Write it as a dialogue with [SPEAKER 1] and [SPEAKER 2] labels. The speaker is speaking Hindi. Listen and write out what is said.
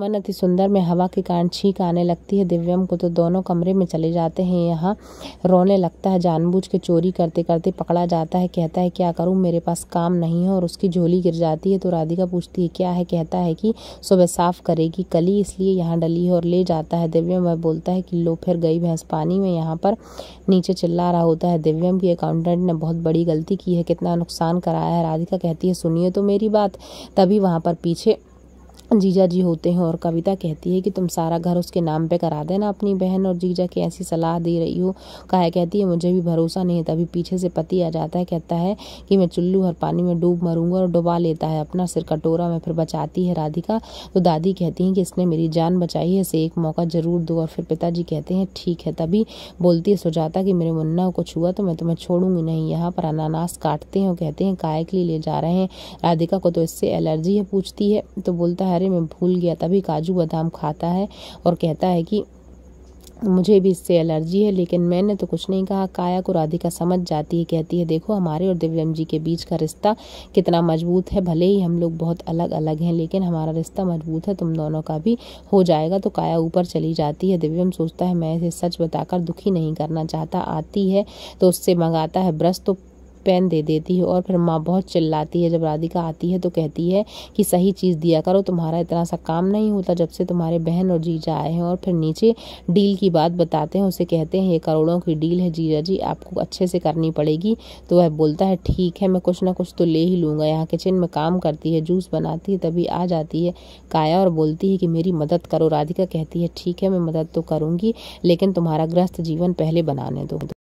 [SPEAKER 1] मन अति सुंदर में हवा के कारण छींक आने लगती है दिव्यम को तो दोनों कमरे में चले जाते हैं यहाँ रोने लगता है जानबूझ के चोरी करते करते पकड़ा जाता है कहता है क्या करूँ मेरे पास काम नहीं है और उसकी झोली गिर जाती है तो राधिका पूछती है क्या है कहता है कि सुबह साफ करेगी कली इसलिए यहाँ डली है और ले जाता है दिव्यम वह बोलता है कि लो फिर गई भैंस पानी में यहाँ पर नीचे चिल्ला रहा होता है दिव्यम की अकाउंटेंट ने बहुत बड़ी गलती की है कितना नुकसान कराया है राधिका कहती है सुनिए तो मेरी बात तभी वहाँ पर पीछे जीजा जी होते हैं और कविता कहती है कि तुम सारा घर उसके नाम पे करा देना अपनी बहन और जीजा की ऐसी सलाह दे रही हो काया कहती है मुझे भी भरोसा नहीं है तभी पीछे से पति आ जाता है कहता है कि मैं चुल्लू हर पानी में डूब मरूंगा और डुबा लेता है अपना सिर कटोरा में फिर बचाती है राधिका तो दादी कहती है कि इसने मेरी जान बचाई है इसे एक मौका ज़रूर दो और फिर पिताजी कहते हैं ठीक है तभी बोलती है सुजाता कि मेरे मुन्ना को छुआ तो मैं तुम्हें छोड़ूंगी नहीं यहाँ पर अनानास काटते हैं और कहते हैं काय के लिए ले जा रहे हैं राधिका को तो इससे एलर्जी है पूछती है तो बोलता है बारे में भूल गया तभी काजू बादाम खाता है और कहता है कि मुझे भी इससे एलर्जी है लेकिन मैंने तो कुछ नहीं कहा काया को राधिका समझ जाती है कहती है देखो हमारे और दिव्यम जी के बीच का रिश्ता कितना मजबूत है भले ही हम लोग बहुत अलग अलग हैं लेकिन हमारा रिश्ता मजबूत है तुम दोनों का भी हो जाएगा तो काया ऊपर चली जाती है दिव्यम सोचता है मैं इसे सच बताकर दुखी नहीं करना चाहता आती है तो उससे मंगाता है ब्रश तो पेन दे देती है और फिर माँ बहुत चिल्लाती है जब राधिका आती है तो कहती है कि सही चीज़ दिया करो तुम्हारा इतना सा काम नहीं होता जब से तुम्हारे बहन और जीजा आए हैं और फिर नीचे डील की बात बताते हैं उसे कहते हैं ये करोड़ों की डील है जीजा जी आपको अच्छे से करनी पड़ेगी तो वह बोलता है ठीक है मैं कुछ ना कुछ तो ले ही लूँगा यहाँ किचन में काम करती है जूस बनाती है तभी आ जाती है काया और बोलती है कि मेरी मदद करो राधिका कहती है ठीक है मैं मदद तो करूँगी लेकिन तुम्हारा ग्रस्त जीवन पहले बनाने दो